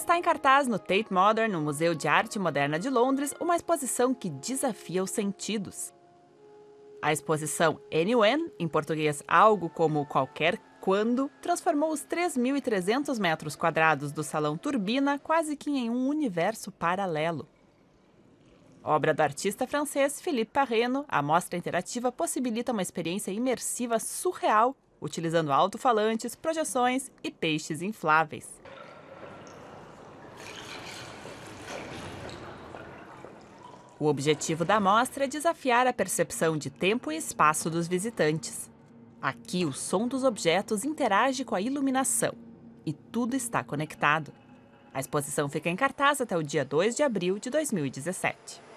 está em cartaz no Tate Modern, no Museu de Arte Moderna de Londres, uma exposição que desafia os sentidos. A exposição Anywhen, em português algo como qualquer quando, transformou os 3.300 metros quadrados do Salão Turbina quase que em um universo paralelo. Obra do artista francês Philippe Parreno, a mostra interativa possibilita uma experiência imersiva surreal, utilizando alto-falantes, projeções e peixes infláveis. O objetivo da mostra é desafiar a percepção de tempo e espaço dos visitantes. Aqui, o som dos objetos interage com a iluminação e tudo está conectado. A exposição fica em cartaz até o dia 2 de abril de 2017.